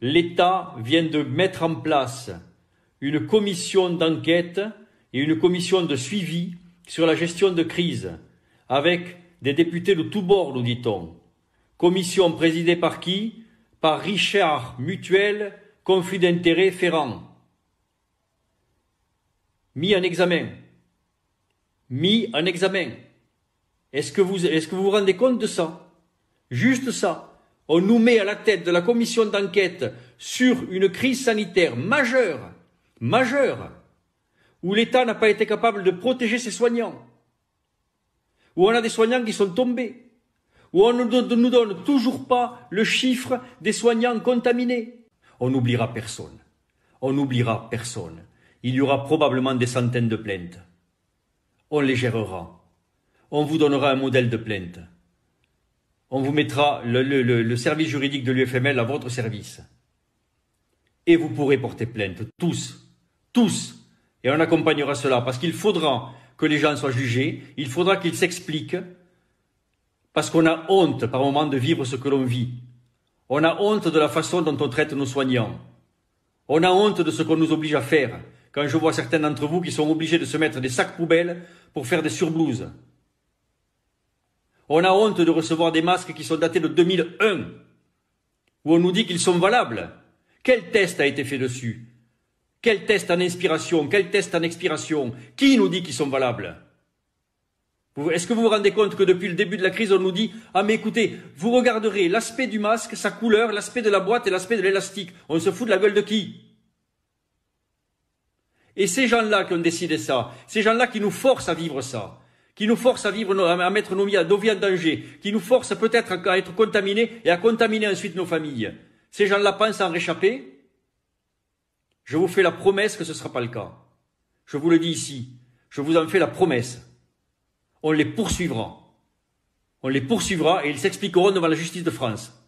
l'État vient de mettre en place une commission d'enquête et une commission de suivi sur la gestion de crise, avec des députés de tous bords, nous dit-on. Commission présidée par qui Par Richard Mutuel, conflit d'intérêts Ferrand. Mis en examen. Mis en examen. Est-ce que, vous, est-ce que vous vous rendez compte de ça Juste ça on nous met à la tête de la commission d'enquête sur une crise sanitaire majeure, majeure, où l'État n'a pas été capable de protéger ses soignants, où on a des soignants qui sont tombés, où on ne nous, donne toujours pas le chiffre des soignants contaminés. On n'oubliera personne. On n'oubliera personne. Il y aura probablement des centaines de plaintes. On les gérera. On vous donnera un modèle de plainte on vous mettra le, service juridique de l'UFML à votre service. Et vous pourrez porter plainte, tous, tous. Et on accompagnera cela, parce qu'il faudra que les gens soient jugés, il faudra qu'ils s'expliquent, parce qu'on a honte par moment de vivre ce que l'on vit. On a honte de la façon dont on traite nos soignants. On a honte de ce qu'on nous oblige à faire, quand je vois certains d'entre vous qui sont obligés de se mettre des sacs poubelles pour faire des surblouses. On a honte de recevoir des masques qui sont datés de 2001, où on nous dit qu'ils sont valables. Quel test a été fait dessus Quel test en inspiration Quel test en expiration Qui nous dit qu'ils sont valables Est-ce que vous vous rendez compte que depuis le début de la crise, on nous dit Ah mais écoutez, vous regarderez l'aspect du masque, sa couleur, l'aspect de la boîte et l'aspect de l'élastique. On se fout de la gueule de qui Et ces gens-là qui ont décidé ça, ces gens-là qui nous forcent à vivre ça, qui nous force à vivre, à mettre nos vies, à vies en danger, qui nous force peut-être à être contaminés et à contaminer ensuite nos familles. Ces gens-là pensent en réchapper. Je vous fais la promesse que ce ne sera pas le cas. Je vous le dis ici. Je vous en fais la promesse. On les poursuivra. On les poursuivra et ils s'expliqueront devant la justice de France.